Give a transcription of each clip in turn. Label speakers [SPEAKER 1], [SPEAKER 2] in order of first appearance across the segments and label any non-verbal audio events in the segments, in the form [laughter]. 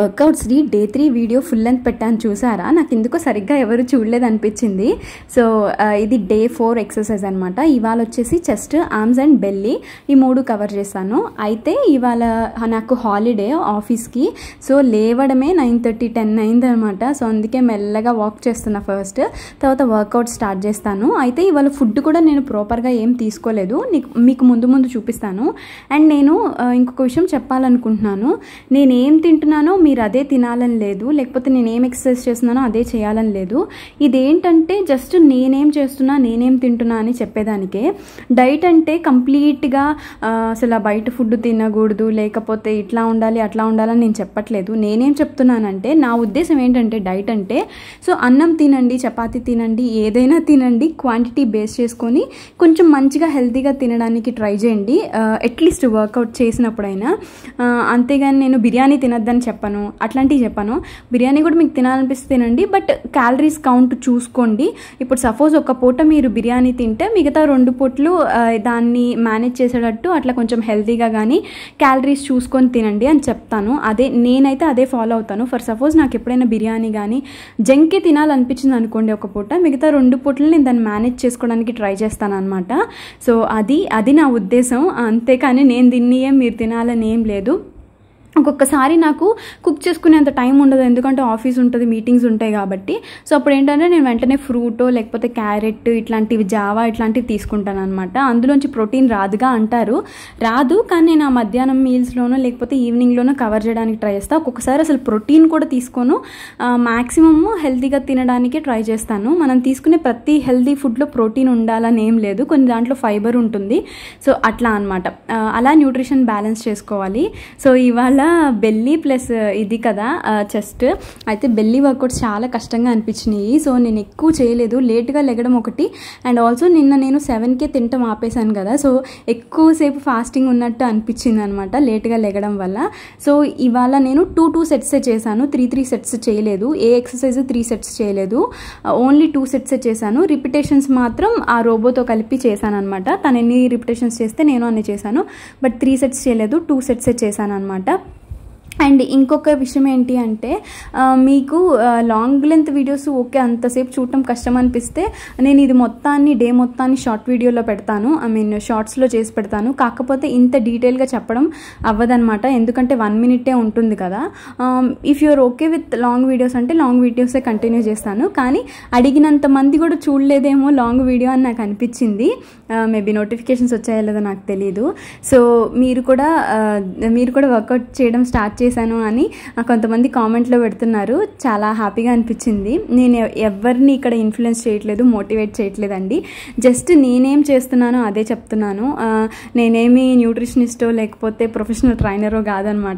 [SPEAKER 1] వర్కౌట్స్ది day three video full length పెట్టాను చూసారా నాకు ఎందుకో సరిగ్గా ఎవరు చూడలేదు అనిపించింది సో ఇది డే ఫోర్ ఎక్సర్సైజ్ అనమాట ఇవాళ వచ్చేసి చెస్ట్ ఆర్మ్స్ అండ్ బెల్లీ ఈ మూడు కవర్ చేశాను అయితే ఇవాళ నాకు హాలిడే ఆఫీస్కి సో లేవడమే నైన్ థర్టీ టెన్ అయింది అనమాట సో అందుకే మెల్లగా వాక్ చేస్తున్నా ఫస్ట్ తర్వాత వర్కౌట్ స్టార్ట్ చేస్తాను అయితే ఇవాళ ఫుడ్ కూడా నేను ప్రాపర్గా ఏం తీసుకోలేదు మీకు ముందు ముందు చూపిస్తాను అండ్ నేను ఇంకొక విషయం చెప్పాలనుకుంటున్నాను నేను ఏం తింటున్నానో మీ మీరు అదే తినాలని లేదు లేకపోతే నేను ఏం ఎక్సర్సైజ్ చేస్తున్నానో అదే చేయాలని లేదు ఇదేంటంటే జస్ట్ నేనేం చేస్తున్నా నేనేం తింటున్నా అని చెప్పేదానికే డైట్ అంటే కంప్లీట్గా అసలు బయట ఫుడ్ తినకూడదు లేకపోతే ఇట్లా ఉండాలి అట్లా ఉండాలని నేను చెప్పట్లేదు నేనేం చెప్తున్నానంటే నా ఉద్దేశం ఏంటంటే డైట్ అంటే సో అన్నం తినండి చపాతి తినండి ఏదైనా తినండి క్వాంటిటీ బేస్ చేసుకొని కొంచెం మంచిగా హెల్తీగా తినడానికి ట్రై చేయండి అట్లీస్ట్ వర్కౌట్ చేసినప్పుడైనా అంతేగాని నేను బిర్యానీ తినద్దని చెప్పను చెప్పాను అట్లాంటివి చెప్పాను బిర్యానీ కూడా మీకు తినాలనిపిస్తే తినండి బట్ క్యాలరీస్ కౌంట్ చూసుకోండి ఇప్పుడు సపోజ్ ఒక పూట మీరు బిర్యానీ తింటే మిగతా రెండు పూట్లు దాన్ని మేనేజ్ చేసేటట్టు అట్లా కొంచెం హెల్తీగా కానీ క్యాలరీస్ చూసుకొని తినండి అని చెప్తాను అదే నేనైతే అదే ఫాలో అవుతాను ఫర్ సపోజ్ నాకు ఎప్పుడైనా బిర్యానీ కానీ జంకి తినాలనిపించింది అనుకోండి ఒక పూట మిగతా రెండు పూటలు నేను దాన్ని మేనేజ్ చేసుకోవడానికి ట్రై చేస్తాను అనమాట సో అది అది నా ఉద్దేశం అంతేకాని నేను దీన్ని ఏం మీరు తినాలని ఏం లేదు ఒక్కొక్కసారి నాకు కుక్ చేసుకునేంత టైం ఉండదు ఎందుకంటే ఆఫీస్ ఉంటుంది మీటింగ్స్ ఉంటాయి కాబట్టి సో అప్పుడు ఏంటంటే నేను వెంటనే ఫ్రూటో లేకపోతే క్యారెట్ ఇట్లాంటివి జావా ఇట్లాంటివి తీసుకుంటాను అనమాట అందులోంచి ప్రోటీన్ రాదుగా అంటారు రాదు కానీ నేను ఆ మధ్యాహ్నం మీల్స్లోనో లేకపోతే ఈవినింగ్లోనో కవర్ చేయడానికి ట్రై చేస్తాను ఒక్కొక్కసారి అసలు ప్రోటీన్ కూడా తీసుకోను మ్యాక్సిమమ్ హెల్తీగా తినడానికి ట్రై చేస్తాను మనం తీసుకునే ప్రతి హెల్తీ ఫుడ్లో ప్రోటీన్ ఉండాలని ఏం లేదు కొన్ని దాంట్లో ఫైబర్ ఉంటుంది సో అట్లా అనమాట అలా న్యూట్రిషన్ బ్యాలెన్స్ చేసుకోవాలి సో ఇవాళ బెల్లీ ప్లస్ ఇది కదా చెస్ట్ అయితే బెల్లీ వర్కౌట్స్ చాలా కష్టంగా అనిపించినాయి సో నేను ఎక్కువ చేయలేదు లేట్గా లెగడం ఒకటి అండ్ ఆల్సో నిన్న నేను సెవెన్కే తింటాం ఆపేశాను కదా సో ఎక్కువసేపు ఫాస్టింగ్ ఉన్నట్టు అనిపించింది అనమాట లేట్గా లెగడం వల్ల సో ఇవాళ నేను టూ టూ సెట్సే చేశాను త్రీ త్రీ సెట్స్ చేయలేదు ఏ ఎక్సర్సైజ్ త్రీ సెట్స్ చేయలేదు ఓన్లీ టూ సెట్సే చేశాను రిపిటేషన్స్ మాత్రం ఆ రోబోతో కలిపి చేశాను అనమాట తను ఎన్ని రిపిటేషన్స్ చేస్తే నేను అన్ని చేశాను బట్ త్రీ సెట్స్ చేయలేదు టూ సెట్స్ చేశాను అనమాట అండ్ ఇంకొక విషయం ఏంటి అంటే మీకు లాంగ్ లెంత్ వీడియోస్ ఓకే అంతసేపు చూడటం కష్టం అనిపిస్తే నేను ఇది మొత్తాన్ని డే మొత్తాన్ని షార్ట్ వీడియోలో పెడతాను ఐ మీన్ షార్ట్స్లో చేసి పెడతాను కాకపోతే ఇంత డీటెయిల్గా చెప్పడం అవ్వదనమాట ఎందుకంటే వన్ మినిటే ఉంటుంది కదా if you're okay with long videos అంటే లాంగ్ వీడియోసే కంటిన్యూ చేస్తాను కానీ అడిగినంత మంది కూడా చూడలేదేమో లాంగ్ వీడియో అని నాకు అనిపించింది మేబీ నోటిఫికేషన్స్ వచ్చాయో లేదో నాకు తెలియదు సో మీరు కూడా మీరు కూడా వర్కౌట్ చేయడం స్టార్ట్ చేసి చేశాను అని కొంతమంది కామెంట్లో పెడుతున్నారు చాలా హ్యాపీగా అనిపించింది నేను ఎవరిని ఇక్కడ ఇన్ఫ్లుయెన్స్ చేయట్లేదు మోటివేట్ చేయట్లేదండి జస్ట్ నేనేం చేస్తున్నానో అదే చెప్తున్నాను నేనేమి న్యూట్రిషనిస్టో లేకపోతే ప్రొఫెషనల్ ట్రైనరో కాదనమాట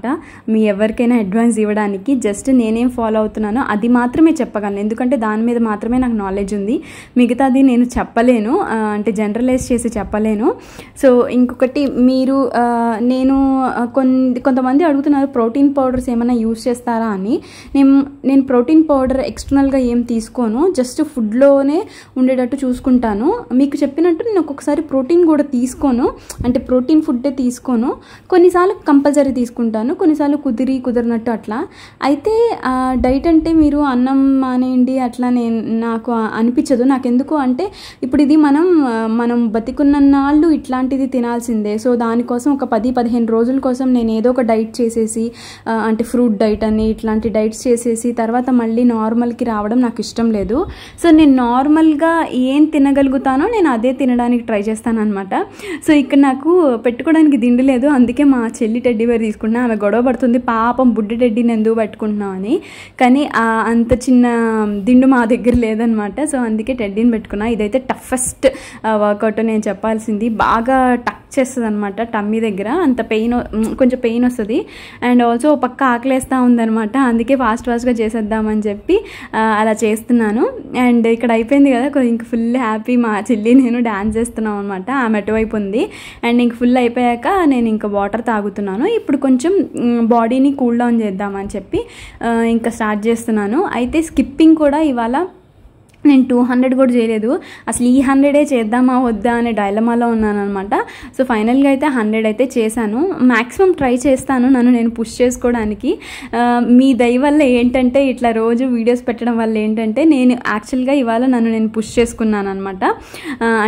[SPEAKER 1] మీ ఎవరికైనా అడ్వాన్స్ ఇవ్వడానికి జస్ట్ నేనేం ఫాలో అవుతున్నానో అది మాత్రమే చెప్పగలను ఎందుకంటే దాని మీద మాత్రమే నాకు నాలెడ్జ్ ఉంది మిగతాది నేను చెప్పలేను అంటే జనరలైజ్ చేసి చెప్పలేను సో ఇంకొకటి మీరు నేను కొన్ని కొంతమంది అడుగుతున్నారు ప్రోటీన్ ప్రోటీన్ పౌడర్స్ ఏమైనా యూజ్ చేస్తారా అని నేను నేను ప్రోటీన్ పౌడర్ ఎక్స్టర్నల్గా ఏం తీసుకోను జస్ట్ ఫుడ్లోనే ఉండేటట్టు చూసుకుంటాను మీకు చెప్పినట్టు నేను ఒక్కొక్కసారి ప్రోటీన్ కూడా తీసుకోను అంటే ప్రోటీన్ ఫుడ్డే తీసుకోను కొన్నిసార్లు కంపల్సరీ తీసుకుంటాను కొన్నిసార్లు కుదిరి కుదిరినట్టు అట్లా అయితే డైట్ అంటే మీరు అన్నం మానేయండి అట్లా నేను నాకు అనిపించదు నాకెందుకు అంటే ఇప్పుడు ఇది మనం మనం బతికున్న నాళ్ళు ఇట్లాంటిది తినాల్సిందే సో దానికోసం ఒక పది పదిహేను రోజుల కోసం నేను ఏదో ఒక డైట్ చేసేసి అంటే ఫ్రూట్ డైట్ అని ఇట్లాంటి డైట్స్ చేసేసి తర్వాత మళ్ళీ నార్మల్కి రావడం నాకు ఇష్టం లేదు సో నేను నార్మల్గా ఏం తినగలుగుతానో నేను అదే తినడానికి ట్రై చేస్తాను అనమాట సో ఇక్కడ నాకు పెట్టుకోవడానికి దిండు లేదు అందుకే మా చెల్లి టెడ్డీ వేర్ తీసుకున్నా ఆమె గొడవ పడుతుంది పాపం బుడ్డి నేను ఎందుకు పెట్టుకుంటున్నావు అని కానీ అంత చిన్న దిండు మా దగ్గర లేదనమాట సో అందుకే టెడ్డీని పెట్టుకున్నా ఇదైతే టఫెస్ట్ వర్కౌట్ నేను చెప్పాల్సింది బాగా టక్ చేస్తుంది అనమాట టమ్మీ దగ్గర అంత పెయిన్ కొంచెం పెయిన్ వస్తుంది అండ్ ఆల్సో సో పక్క ఆకలేస్తూ ఉందనమాట అందుకే ఫాస్ట్ ఫాస్ట్గా చేసేద్దామని చెప్పి అలా చేస్తున్నాను అండ్ ఇక్కడ అయిపోయింది కదా ఇంక ఫుల్ హ్యాపీ మా చెల్లి నేను డ్యాన్స్ చేస్తున్నాం అనమాట ఆమె అటువైపు ఉంది అండ్ ఇంక ఫుల్ అయిపోయాక నేను ఇంకా వాటర్ తాగుతున్నాను ఇప్పుడు కొంచెం బాడీని కూల్ డౌన్ చేద్దామని చెప్పి ఇంకా స్టార్ట్ చేస్తున్నాను అయితే స్కిప్పింగ్ కూడా ఇవాళ నేను టూ హండ్రెడ్ కూడా చేయలేదు అసలు ఈ హండ్రెడే చేద్దామా వద్దా అనే డైలమాలో ఉన్నానమాట సో ఫైనల్గా అయితే హండ్రెడ్ అయితే చేశాను మ్యాక్సిమం ట్రై చేస్తాను నన్ను నేను పుష్ చేసుకోవడానికి మీ దయ వల్ల ఏంటంటే ఇట్లా రోజు వీడియోస్ పెట్టడం వల్ల ఏంటంటే నేను యాక్చువల్గా ఇవాళ నన్ను నేను పుష్ చేసుకున్నాను అనమాట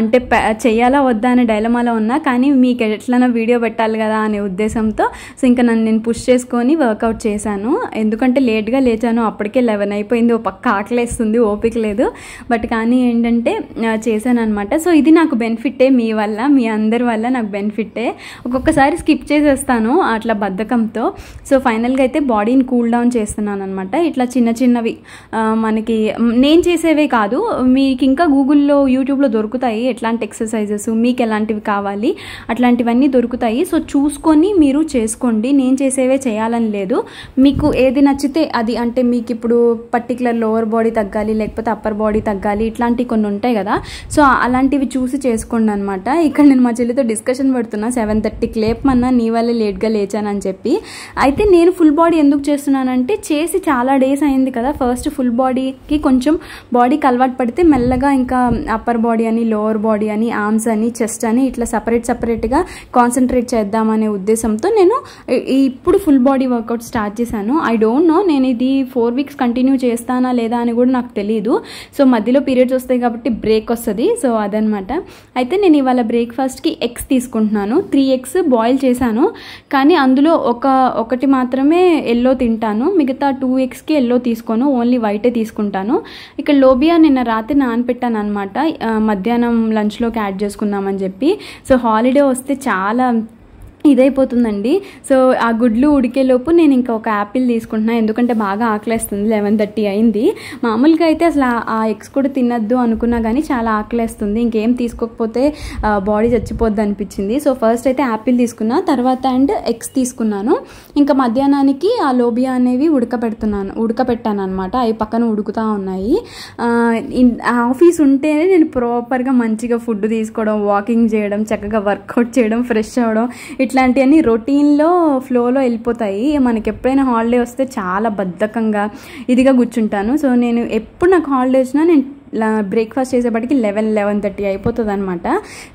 [SPEAKER 1] అంటే చేయాలా వద్దా అనే డైలమాలో ఉన్నా కానీ మీకు ఎట్లైనా వీడియో పెట్టాలి కదా అనే ఉద్దేశంతో సో ఇంకా నన్ను నేను పుష్ చేసుకొని వర్కౌట్ చేశాను ఎందుకంటే లేట్గా లేచాను అప్పటికే లెవెన్ అయిపోయింది ఓ పక్క ఆకలేస్తుంది ఓపిక లేదు బట్ కానీ ఏంటంటే చేశాను అనమాట సో ఇది నాకు బెనిఫిట్టే మీ వల్ల మీ అందరి వల్ల నాకు బెనిఫిట్టే ఒక్కొక్కసారి స్కిప్ చేసేస్తాను అట్లా బద్ధకంతో సో ఫైనల్గా అయితే బాడీని కూల్ డౌన్ చేస్తున్నాను అనమాట ఇట్లా చిన్న చిన్నవి మనకి నేను చేసేవే కాదు మీకు ఇంకా గూగుల్లో యూట్యూబ్లో దొరుకుతాయి ఎట్లాంటి ఎక్సర్సైజెస్ మీకు ఎలాంటివి కావాలి అట్లాంటివన్నీ దొరుకుతాయి సో చూసుకొని మీరు చేసుకోండి నేను చేసేవే చేయాలని లేదు మీకు ఏది నచ్చితే అది అంటే మీకు ఇప్పుడు పర్టికులర్ లోవర్ బాడీ తగ్గాలి లేకపోతే అప్పర్ బాడీ బాడీ తగ్గాలి ఇట్లాంటివి కొన్ని ఉంటాయి కదా సో అలాంటివి చూసి చేసుకోండి అనమాట ఇక్కడ నేను మా చెల్లితో డిస్కషన్ పెడుతున్నా సెవెన్ థర్టీకి లేపమన్నా నీ వల్లే లేట్గా లేచానని చెప్పి అయితే నేను ఫుల్ బాడీ ఎందుకు చేస్తున్నానంటే చేసి చాలా డేస్ అయింది కదా ఫస్ట్ ఫుల్ బాడీకి కొంచెం బాడీకి అలవాటు పడితే మెల్లగా ఇంకా అప్పర్ బాడీ అని లోవర్ బాడీ అని ఆర్మ్స్ అని చెస్ట్ అని ఇట్లా సపరేట్ సపరేట్గా కాన్సన్ట్రేట్ చేద్దామనే ఉద్దేశంతో నేను ఇప్పుడు ఫుల్ బాడీ వర్కౌట్ స్టార్ట్ చేశాను ఐ డోంట్ నో నేను ఇది ఫోర్ వీక్స్ కంటిన్యూ చేస్తానా లేదా అని కూడా నాకు తెలియదు సో సో మధ్యలో పీరియడ్స్ వస్తాయి కాబట్టి బ్రేక్ వస్తుంది సో అదనమాట అయితే నేను ఇవాళ బ్రేక్ఫాస్ట్కి ఎగ్స్ తీసుకుంటున్నాను త్రీ ఎగ్స్ బాయిల్ చేశాను కానీ అందులో ఒక ఒకటి మాత్రమే ఎల్లో తింటాను మిగతా టూ ఎగ్స్కి ఎల్లో తీసుకోను ఓన్లీ వైటే తీసుకుంటాను ఇక్కడ లోబియా నిన్న రాత్రి నానపెట్టాను అనమాట మధ్యాహ్నం లంచ్లోకి యాడ్ చేసుకుందామని చెప్పి సో హాలిడే వస్తే చాలా ఇదైపోతుందండి సో ఆ గుడ్లు ఉడికేలోపు నేను ఇంకా ఒక యాపిల్ తీసుకుంటున్నాను ఎందుకంటే బాగా ఆకలేస్తుంది లెవెన్ థర్టీ అయింది మామూలుగా అయితే అసలు ఆ ఎగ్స్ కూడా తినద్దు అనుకున్నా కానీ చాలా ఆకలేస్తుంది ఇంకేం తీసుకోకపోతే బాడీ చచ్చిపోద్ది అనిపించింది సో ఫస్ట్ అయితే యాపిల్ తీసుకున్నా తర్వాత అండ్ ఎగ్స్ తీసుకున్నాను ఇంకా మధ్యాహ్నానికి ఆ లోబియా అనేవి ఉడకబెడుతున్నాను ఉడకబెట్టాను అనమాట అవి పక్కన ఉడుకుతూ ఉన్నాయి ఆఫీస్ ఉంటేనే నేను ప్రాపర్గా మంచిగా ఫుడ్ తీసుకోవడం వాకింగ్ చేయడం చక్కగా వర్కౌట్ చేయడం ఫ్రెష్ అవ్వడం ఇట్లా ఇట్లాంటివన్నీ రొటీన్లో ఫ్లోలో వెళ్ళిపోతాయి మనకి ఎప్పుడైనా హాలిడే వస్తే చాలా బద్ధకంగా ఇదిగా కూర్చుంటాను సో నేను ఎప్పుడు నాకు హాలిడే వచ్చినా నేను బ్రేక్ఫాస్ట్ చేసేపటికి లెవెన్ లెవెన్ థర్టీ అయిపోతుంది అనమాట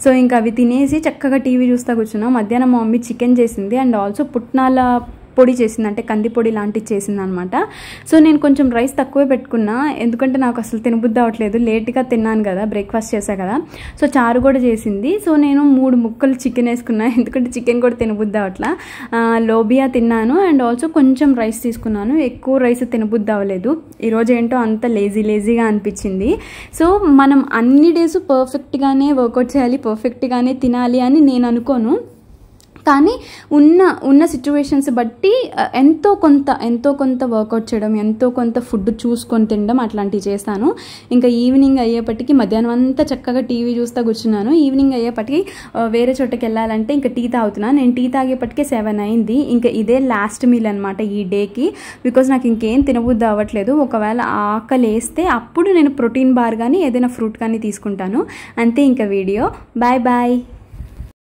[SPEAKER 1] సో ఇంకా అవి తినేసి చక్కగా టీవీ చూస్తా కూర్చున్నాం మధ్యాహ్నం మా మమ్మీ చికెన్ చేసింది అండ్ ఆల్సో పుట్నాల పొడి చేసింది పొడి కందిపొడి చేసింది అనమాట సో నేను కొంచెం రైస్ తక్కువే పెట్టుకున్నా ఎందుకంటే నాకు అసలు తినబుద్ధి అవ్వట్లేదు లేట్గా తిన్నాను కదా బ్రేక్ఫాస్ట్ చేసా కదా సో చారు కూడా చేసింది సో నేను మూడు ముక్కలు చికెన్ వేసుకున్నా [laughs] ఎందుకంటే చికెన్ కూడా తినబుద్ధి అవట్లా లోబియా తిన్నాను అండ్ ఆల్సో కొంచెం రైస్ తీసుకున్నాను ఎక్కువ రైస్ తినబుద్ధి అవ్వలేదు ఈరోజు ఏంటో అంత లేజీ లేజీగా అనిపించింది సో మనం అన్ని డేస్ పర్ఫెక్ట్గానే వర్కౌట్ చేయాలి పర్ఫెక్ట్గానే తినాలి అని నేను అనుకోను కానీ ఉన్న ఉన్న సిచ్యువేషన్స్ బట్టి ఎంతో కొంత ఎంతో కొంత వర్కౌట్ చేయడం ఎంతో కొంత ఫుడ్ చూసుకొని తినడం అట్లాంటివి చేస్తాను ఇంకా ఈవినింగ్ అయ్యేపటికి మధ్యాహ్నం అంతా చక్కగా టీవీ చూస్తూ కూర్చున్నాను ఈవినింగ్ అయ్యేపటికి వేరే చోటకి వెళ్ళాలంటే ఇంకా టీ తాగుతున్నాను నేను టీ తాగేపటికే సెవెన్ అయింది ఇంకా ఇదే లాస్ట్ మీల్ అనమాట ఈ డేకి బికాజ్ నాకు ఇంకేం తినబుద్ది అవ్వట్లేదు ఒకవేళ ఆకలి వేస్తే అప్పుడు నేను ప్రోటీన్ బార్ కానీ ఏదైనా ఫ్రూట్ కానీ తీసుకుంటాను అంతే ఇంకా వీడియో బాయ్ బాయ్